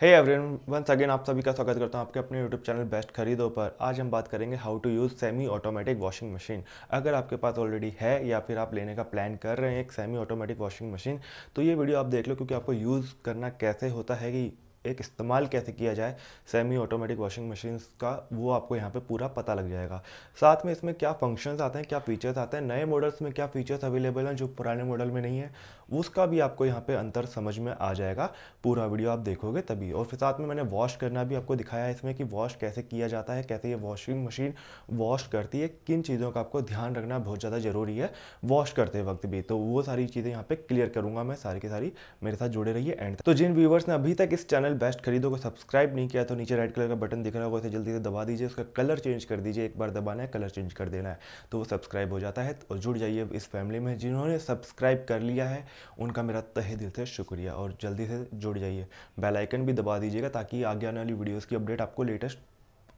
hey everyone once again आप सभी का स्वागत करता हूं आपके अपने यूट्यूब चैनल बेस्ट खरीदो पर आज हम बात करेंगे how to use semi automatic washing machine अगर आपके पास ऑलरेडी है या फिर आप लेने का प्लान कर रहे हैं एक सेमी ऑटोमेटिक वॉशिंग मशीन तो ये वीडियो आप देख लो क्योंकि आपको यूज़ करना कैसे होता है कि एक इस्तेमाल कैसे किया जाए सेमी ऑटोमेटिक वॉशिंग मशीन का वो आपको यहाँ पे पूरा पता लग जाएगा साथ में इसमें क्या फंक्शंस आते हैं क्या फीचर्स आते हैं नए मॉडल्स में क्या फीचर्स अवेलेबल हैं जो पुराने मॉडल में नहीं है उसका भी आपको यहाँ पे अंतर समझ में आ जाएगा पूरा वीडियो आप देखोगे तभी और फिर साथ में मैंने वॉश करना भी आपको दिखाया है इसमें कि वॉश कैसे किया जाता है कैसे ये वॉशिंग मशीन वॉश करती है किन चीज़ों का आपको ध्यान रखना बहुत ज़्यादा ज़रूरी है वॉश करते वक्त भी तो वो सारी चीज़ें यहाँ पर क्लियर करूँगा मैं सारी की सारी मेरे साथ जुड़े रहिए एंड तो जिन व्यूवर्स ने अभी तक इस चैनल बेस्ट खरीदों को सब्सक्राइब नहीं किया तो नीचे रेड कलर का बटन दिख रहा होगा उसे जल्दी से दबा दीजिए उसका कलर चेंज कर दीजिए एक बार दबाना है कलर चेंज कर देना है तो वो सब्सक्राइब हो जाता है और जुड़ जाइए इस फैमिली में जिन्होंने सब्सक्राइब कर लिया है उनका मेरा तहे दिल से शुक्रिया और जल्दी से जुड़ जाइए बेल आइकन भी दबा दीजिएगा ताकि आगे आने वाली वीडियोस की अपडेट आपको लेटेस्ट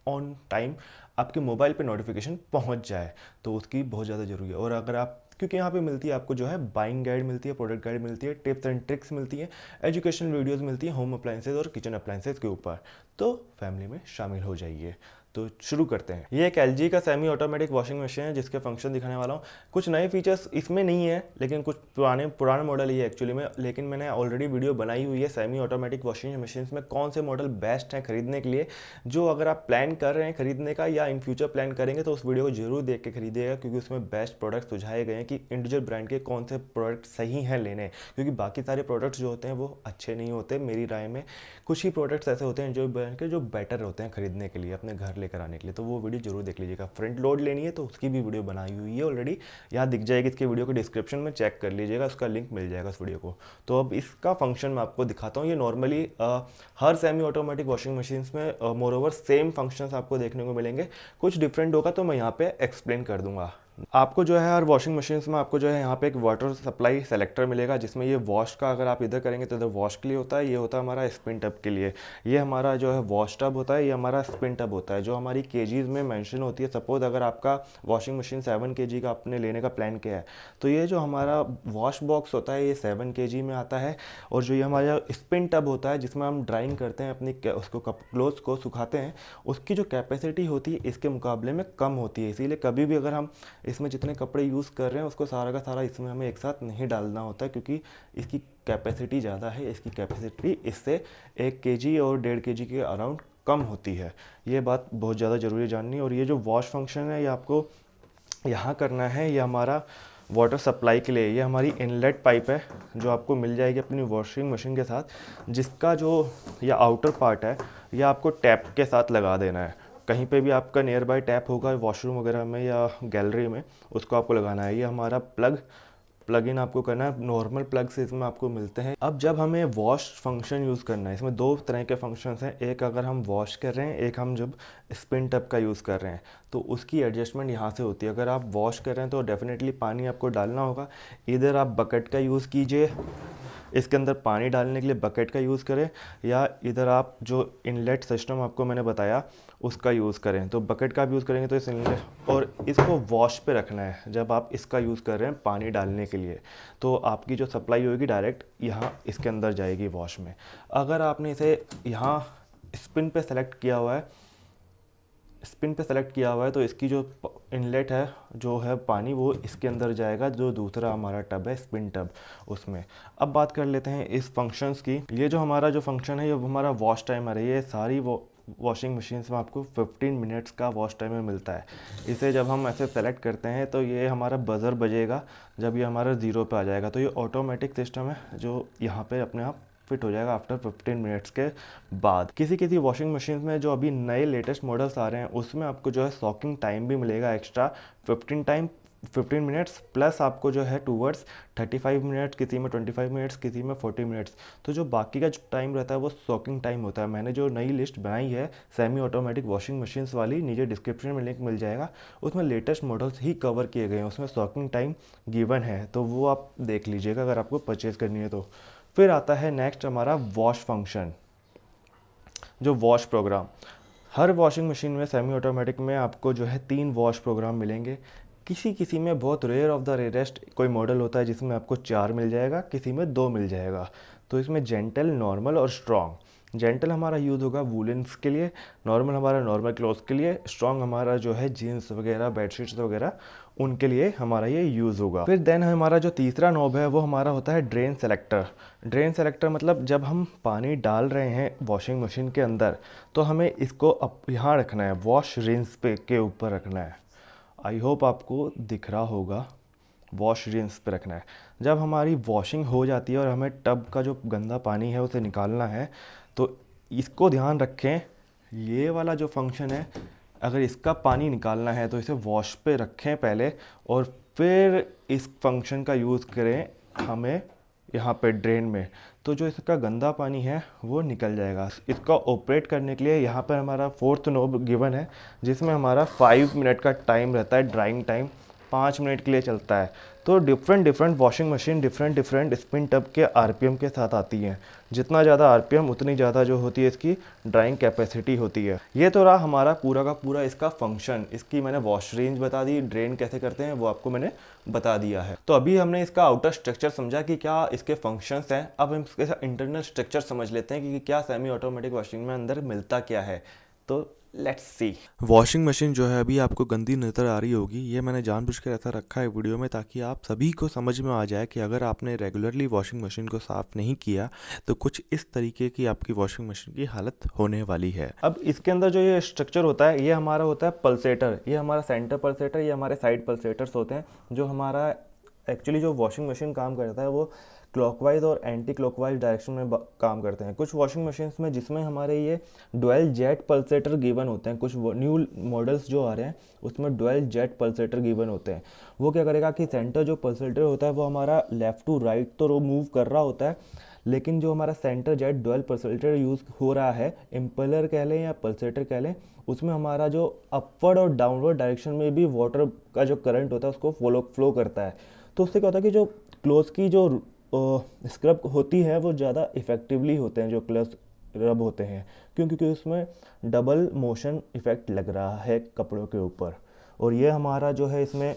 ऑन टाइम आपके मोबाइल पे नोटिफिकेशन पहुंच जाए तो उसकी बहुत ज़्यादा ज़रूरी है और अगर आप क्योंकि यहाँ पे मिलती है आपको जो है बाइंग गाइड मिलती है प्रोडक्ट गाइड मिलती है टिप्स एंड ट्रिक्स मिलती है एजुकेशनल वीडियोज़ मिलती हैं होम अप्लाइंसेज और किचन अप्लाइंसेज के ऊपर तो फैमिली में शामिल हो जाइए तो शुरू करते हैं ये एक एल का सेमी ऑटोमेटिक वॉशिंग मशीन है जिसके फंक्शन दिखाने वाला हूँ कुछ नए फीचर्स इसमें नहीं है लेकिन कुछ पुराने पुराने मॉडल ही है एक्चुअली में लेकिन मैंने ऑलरेडी वीडियो बनाई हुई है सेमी ऑटोमेटिक वॉशिंग मशीन में कौन से मॉडल बेस्ट हैं खरीदने के लिए जो अगर आप प्लान कर रहे हैं खरीदने का या इन फ्यूचर प्लान करेंगे तो उस वीडियो को जरूर देख के खरीदिएगा क्योंकि उसमें बेस्ट प्रोडक्ट सुझाए गए हैं कि इंडिविजुअल ब्रांड के कौन से प्रोडक्ट सही हैं लेने क्योंकि बाकी सारे प्रोडक्ट्स जो होते हैं वो अच्छे नहीं होते मेरी राय में कुछ ही प्रोडक्ट्स ऐसे होते हैं जो ब्रांड के जो बेटर होते हैं खरीदने के लिए अपने घर ले लेकर आने के लिए तो वो वीडियो जरूर देख लीजिएगा फ्रंट लोड लेनी है तो उसकी भी वीडियो बनाई हुई है ऑलरेडी यहाँ दिख जाएगी इसके वीडियो को डिस्क्रिप्शन में चेक कर लीजिएगा उसका लिंक मिल जाएगा उस वीडियो को तो अब इसका फंक्शन मैं आपको दिखाता हूँ ये नॉर्मली हर सेमी ऑटोमेटिक वॉशिंग मशीन में मोर ओवर सेम फंक्शन आपको देखने को मिलेंगे कुछ डिफरेंट होगा तो मैं यहाँ पर एक्सप्लेन कर दूँगा आपको जो है हर वॉशिंग मशीन में आपको जो है यहाँ पे एक वाटर सप्लाई सेलेक्टर मिलेगा जिसमें ये वॉश का अगर आप इधर करेंगे तो इधर वॉश के लिए होता है ये होता है हमारा स्पिन टब के लिए ये हमारा जो है वॉश टब होता है ये हमारा स्पिन टब होता है जो हमारी के में मैंशन होती है सपोज अगर आपका वॉशिंग मशीन सेवन के का आपने लेने का प्लान किया है तो ये जो हमारा वॉश बॉक्स होता है ये सेवन के में आता है और जो ये हमारा स्पिन टब होता है जिसमें हम ड्राइंग करते हैं अपनी उसको क्लोथ्स को सुखाते हैं उसकी जो कैपेसिटी होती है इसके मुकाबले में कम होती है इसीलिए कभी भी अगर हम इसमें जितने कपड़े यूज़ कर रहे हैं उसको सारा का सारा इसमें हमें एक साथ नहीं डालना होता क्योंकि इसकी कैपेसिटी ज़्यादा है इसकी कैपेसिटी इससे एक के और डेढ़ के के अराउंड कम होती है ये बात बहुत ज़्यादा ज़रूरी जाननी और ये जो वॉश फंक्शन है ये आपको यहाँ करना है ये हमारा वाटर सप्लाई के लिए ये हमारी इनलेट पाइप है जो आपको मिल जाएगी अपनी वॉशिंग मशीन के साथ जिसका जो या आउटर पार्ट है यह आपको टैप के साथ लगा देना है कहीं पे भी आपका नियर बाय टैप होगा वॉशरूम वगैरह में या गैलरी में उसको आपको लगाना है ये हमारा प्लग प्लग इन आपको करना है नॉर्मल प्लग से इसमें आपको मिलते हैं अब जब हमें वॉश फंक्शन यूज़ करना है इसमें दो तरह के फंक्शंस हैं एक अगर हम वॉश कर रहे हैं एक हम जब स्पिन टप का यूज़ कर रहे हैं तो उसकी एडजस्टमेंट यहाँ से होती है अगर आप वॉश कर रहे हैं तो डेफ़िनेटली पानी आपको डालना होगा इधर आप बकेट का यूज़ कीजिए इसके अंदर पानी डालने के लिए बकेट का यूज़ करें या इधर आप जो इनलेट सिस्टम आपको मैंने बताया उसका यूज़ करें तो बकेट का आप यूज़ करेंगे तो इस इनलेट और इसको वॉश पे रखना है जब आप इसका यूज़ कर रहे हैं पानी डालने के लिए तो आपकी जो सप्लाई होगी डायरेक्ट यहाँ इसके अंदर जाएगी वॉश में अगर आपने इसे यहाँ स्पिन पर सेलेक्ट किया हुआ है स्पिन पे सेलेक्ट किया हुआ है तो इसकी जो इनलेट है जो है पानी वो इसके अंदर जाएगा जो दूसरा हमारा टब है स्पिन टब उसमें अब बात कर लेते हैं इस फंक्शंस की ये जो हमारा जो फंक्शन है ये हमारा वॉश टाइमर है ये सारी वो वॉशिंग मशीन में आपको 15 मिनट्स का वॉश टाइमर मिलता है इसे जब हम ऐसे सेलेक्ट करते हैं तो ये हमारा बज़र बजेगा जब ये हमारा ज़ीरो पे आ जाएगा तो ये ऑटोमेटिक सिस्टम है जो यहाँ पे अपने आप फिट हो जाएगा आफ्टर 15 मिनट्स के बाद किसी किसी वॉशिंग मशीन में जो अभी नए लेटेस्ट मॉडल्स आ रहे हैं उसमें आपको जो है सॉकिंग टाइम भी मिलेगा एक्स्ट्रा 15 टाइम 15 मिनट्स प्लस आपको जो है टूवर्ड्स 35 मिनट्स किसी में 25 मिनट्स किसी में 40 मिनट्स तो जो बाकी का जो टाइम रहता है वो सॉकिंग टाइम होता है मैंने जो नई लिस्ट बनाई है सेमी ऑटोमेटिक वॉशिंग मशीन्स वाली नीचे डिस्क्रिप्शन में लिंक मिल जाएगा उसमें लेटेस्ट मॉडल्स ही कवर किए गए हैं उसमें सॉकिंग टाइम गिवन है तो वो आप देख लीजिएगा अगर आपको परचेज़ करनी है तो फिर आता है नेक्स्ट हमारा वॉश फंक्शन जो वॉश प्रोग्राम हर वॉशिंग मशीन में सेमी ऑटोमेटिक में आपको जो है तीन वॉश प्रोग्राम मिलेंगे किसी किसी में बहुत रेयर ऑफ द रेयरेस्ट कोई मॉडल होता है जिसमें आपको चार मिल जाएगा किसी में दो मिल जाएगा तो इसमें जेंटल नॉर्मल और स्ट्रॉन्ग जेंटल हमारा यूज़ होगा वूलेंस के लिए नॉर्मल हमारा नॉर्मल क्लॉथ के लिए स्ट्रॉन्ग हमारा जो है जीन्स वगैरह बेडशीट्स वगैरह उनके लिए हमारा ये यूज़ होगा फिर देन हमारा जो तीसरा नॉब है वो हमारा होता है ड्रेन सेलेक्टर ड्रेन सेलेक्टर मतलब जब हम पानी डाल रहे हैं वॉशिंग मशीन के अंदर तो हमें इसको अब यहाँ रखना है वॉश रिंस पे के ऊपर रखना है आई होप आपको दिख रहा होगा वॉश रिंस पे रखना है जब हमारी वॉशिंग हो जाती है और हमें टब का जो गंदा पानी है उसे निकालना है तो इसको ध्यान रखें ये वाला जो फंक्शन है अगर इसका पानी निकालना है तो इसे वॉश पे रखें पहले और फिर इस फंक्शन का यूज़ करें हमें यहाँ पे ड्रेन में तो जो इसका गंदा पानी है वो निकल जाएगा इसका ऑपरेट करने के लिए यहाँ पर हमारा फोर्थ नोब गिवन है जिसमें हमारा फाइव मिनट का टाइम रहता है ड्राइंग टाइम पाँच मिनट के लिए चलता है तो different different washing machine different different spin tub के आर के साथ आती हैं जितना ज़्यादा आर उतनी ज़्यादा जो होती है इसकी ड्राइंग कैपेसिटी होती है ये तो रहा हमारा पूरा का पूरा इसका फंक्शन इसकी मैंने वॉश रेंज बता दी ड्रेन कैसे करते हैं वो आपको मैंने बता दिया है तो अभी हमने इसका आउटर स्ट्रक्चर समझा कि क्या इसके फंक्शंस हैं अब हम इसके इंटरनल स्ट्रक्चर समझ लेते हैं कि क्या सेमी ऑटोमेटिक वॉशिंग में अंदर मिलता क्या है तो लेट्स सी वॉशिंग मशीन जो है अभी आपको गंदी नज़र आ रही होगी ये मैंने जानबूझ कर ऐसा रखा है वीडियो में ताकि आप सभी को समझ में आ जाए कि अगर आपने रेगुलरली वॉशिंग मशीन को साफ़ नहीं किया तो कुछ इस तरीके की आपकी वॉशिंग मशीन की हालत होने वाली है अब इसके अंदर जो ये स्ट्रक्चर होता है ये हमारा होता है पल्सेटर ये हमारा सेंटर पल्सेटर ये हमारे साइड पल्सेटर्स होते हैं जो हमारा एक्चुअली जो वॉशिंग मशीन काम करता है वो क्लॉकवाइज और एंटी क्लॉकवाइज डायरेक्शन में काम करते हैं कुछ वॉशिंग मशीन्स में जिसमें हमारे ये डुअल जेट पल्सेटर गिवन होते हैं कुछ न्यू मॉडल्स जो आ रहे हैं उसमें डोल जेट पल्सेटर गिवन होते हैं वो क्या करेगा कि सेंटर जो पल्सेटर होता है वो हमारा लेफ़्ट टू राइट तो वो मूव कर रहा होता है लेकिन जो हमारा centre jet dual pulsator use हो रहा है इम्पलर कह लें या पल्सेटर कह लें उसमें हमारा जो अपवर्ड और डाउनवर्ड डायरेक्शन में भी वाटर का जो करंट होता है उसको फॉलो फ्लो करता है तो उससे क्या होता है कि जो क्लोज की जो स्क्रब होती है वो ज़्यादा इफ़ेक्टिवली होते हैं जो क्लस रब होते हैं क्यों क्योंकि उसमें डबल मोशन इफ़ेक्ट लग रहा है कपड़ों के ऊपर और ये हमारा जो है इसमें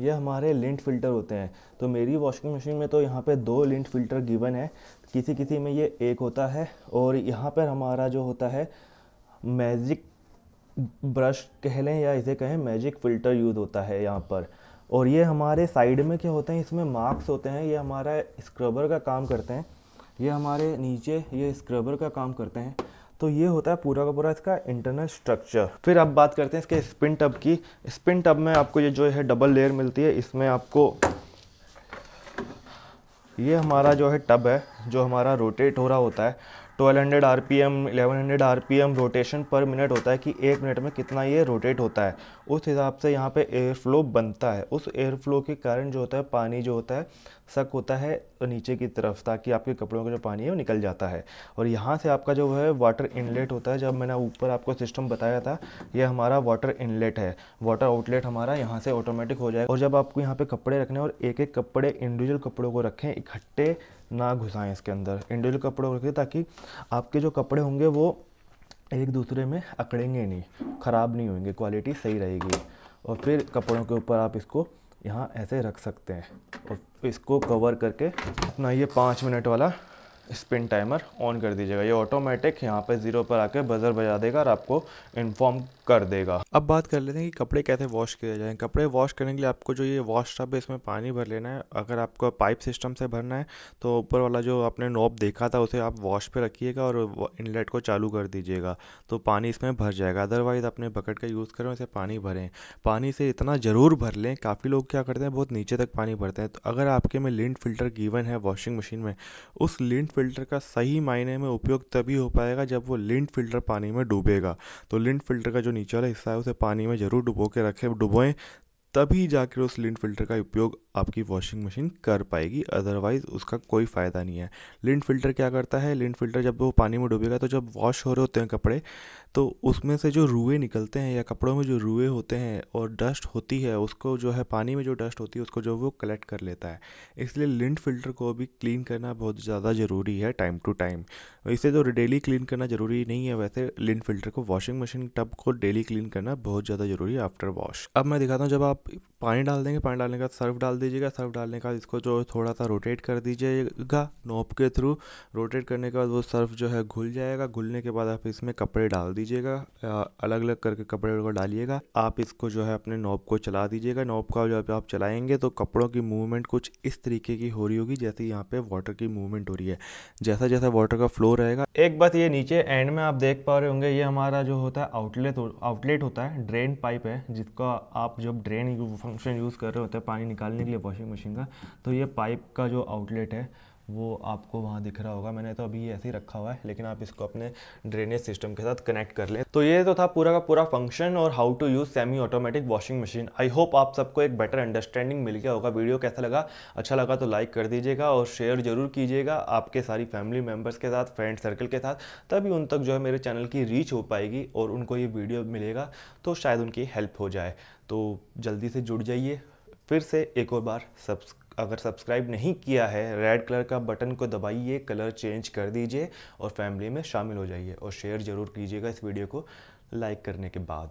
ये हमारे लिंट फ़िल्टर होते हैं तो मेरी वॉशिंग मशीन में तो यहाँ पे दो लिंट फ़िल्टर गिवन है किसी किसी में ये एक होता है और यहाँ पर हमारा जो होता है मैजिक ब्रश कह लें या इसे कहें मैजिक फ़िल्टर यूज़ होता है यहाँ पर और ये हमारे साइड में क्या होते हैं इसमें मार्क्स होते हैं ये हमारा स्क्रबर का काम करते हैं ये हमारे नीचे ये स्क्रबर का काम करते हैं तो ये होता है पूरा का पूरा इसका इंटरनल स्ट्रक्चर फिर अब बात करते हैं इसके स्पिन टब की स्पिन टब में आपको ये जो है डबल लेयर मिलती है इसमें आपको ये हमारा जो है टब है जो हमारा रोटेट हो रहा होता है 1200 R 1100 M rotation per minute होता है कि एक मिनट में कितना ये रोटेट होता है उस हिसाब से यहाँ पे एयर फ्लो बनता है उस एयर फ्लो के कारण जो होता है पानी जो होता है सक होता है नीचे की तरफ ताकि आपके कपड़ों का जो पानी है वो निकल जाता है और यहाँ से आपका जो है वाटर इनलेट होता है जब मैंने ऊपर आपको सिस्टम बताया था ये हमारा वाटर इनलेट है वाटर आउटलेट हमारा यहाँ से ऑटोमेटिक हो जाएगा और जब आपको यहाँ पे कपड़े रखने और एक एक कपड़े इंडिविजुअल कपड़ों को रखें इकट्ठे ना घुसाएं इसके अंदर इंडिविजुअल कपड़े रखें ताकि आपके जो कपड़े होंगे वो एक दूसरे में अकड़ेंगे नहीं ख़राब नहीं होंगे क्वालिटी सही रहेगी और फिर कपड़ों के ऊपर आप इसको यहाँ ऐसे रख सकते हैं और इसको कवर करके अपना ये पाँच मिनट वाला स्पिन टाइमर ऑन कर दीजिएगा ये ऑटोमेटिक यहाँ पे ज़ीरो पर आके बजर बजा देगा और आपको इन्फॉर्म कर देगा अब बात कर लेते हैं कि कपड़े कैसे वॉश किए जाएँ कपड़े वॉश करने के लिए आपको जो ये वॉश टब है इसमें पानी भर लेना है अगर आपको पाइप सिस्टम से भरना है तो ऊपर वाला जो आपने नॉब देखा था उसे आप वॉश पर रखिएगा और इनलेट को चालू कर दीजिएगा तो पानी इसमें भर जाएगा अदरवाइज़ अपने बकेट का यूज़ करें इसे पानी भरें पानी से इतना ज़रूर भर लें काफ़ी लोग क्या करते हैं बहुत नीचे तक पानी भरते हैं तो अगर आपके में लिंट फिल्टर गीवन है वॉशिंग मशीन में उस लिंट फिल्टर का सही मायने में उपयोग तभी हो पाएगा जब वो लिंट फिल्टर पानी में डूबेगा तो लिंट फिल्टर का जो नीचे वाला हिस्सा है उसे पानी में ज़रूर डुबो के रखें डुबोएं तभी जाकर उस लिंट फिल्टर का उपयोग आपकी वॉशिंग मशीन कर पाएगी अदरवाइज़ उसका कोई फ़ायदा नहीं है लिंट फ़िल्टर क्या करता है लिंट फ़िल्टर जब वो पानी में डूबेगा तो जब वॉश हो रहे होते हैं कपड़े तो उसमें से जो रुए निकलते हैं या कपड़ों में जो रुए होते हैं और डस्ट होती है उसको जो है पानी में जो डस्ट होती है उसको जो वो कलेक्ट कर लेता है इसलिए लिंट फ़िल्टर को भी क्लीन करना बहुत ज़्यादा ज़रूरी है टाइम टू टाइम इसे तो डेली क्लीन करना ज़रूरी नहीं है वैसे लिंट फ़िल्टर को वॉशिंग मशीन टब को डेली क्लीन करना बहुत ज़्यादा ज़रूरी है आफ्टर वॉश अब मैं दिखाता हूँ जब आप पानी डाल देंगे पानी डालने का सर्फ डाल देंगे दीजिएगा सर्फ डालने के बाद इसको जो थोड़ा सा रोटेट कर दीजिएगा नोप के थ्रू रोटेट करने के बाद वो सर्फ जो है घुल जाएगा घुलने के बाद आप इसमें कपड़े डाल दीजिएगा अलग अलग करके कपड़े को डालिएगा आप इसको जो है अपने नोप को चला दीजिएगा नोप का जब आप चलाएंगे तो कपड़ों की मूवमेंट कुछ इस तरीके की हो रही होगी जैसे यहाँ पे वाटर की मूवमेंट हो रही है जैसा जैसा वाटर का फ्लो रहेगा एक बात ये नीचे एंड में आप देख पा रहे होंगे ये हमारा जो होता है आउटलेट आउटलेट होता है ड्रेन पाइप है जिसका आप जब ड्रेन फंक्शन यूज़ कर रहे होते हैं पानी निकालने के है वॉशिंग मशीन का तो ये पाइप का जो आउटलेट है वो आपको वहाँ दिख रहा होगा मैंने तो अभी ऐसे ही रखा हुआ है लेकिन आप इसको अपने ड्रेनेज सिस्टम के साथ कनेक्ट कर लें तो ये तो था पूरा का पूरा फंक्शन और how to use semi automatic washing machine I hope आप सबको एक बेटर अंडरस्टैंडिंग मिल गया होगा वीडियो कैसा लगा अच्छा लगा तो लाइक कर दीजिएगा और शेयर जरूर कीजिएगा आपके सारी फैमिली मेम्बर्स के साथ फ्रेंड सर्कल के साथ तभी उन तक जो है मेरे चैनल की रीच हो पाएगी और उनको ये वीडियो मिलेगा तो शायद उनकी हेल्प हो जाए तो जल्दी से जुड़ जाइए फिर से एक और बार सब्स अगर सब्सक्राइब नहीं किया है रेड कलर का बटन को दबाइए कलर चेंज कर दीजिए और फैमिली में शामिल हो जाइए और शेयर ज़रूर कीजिएगा इस वीडियो को लाइक करने के बाद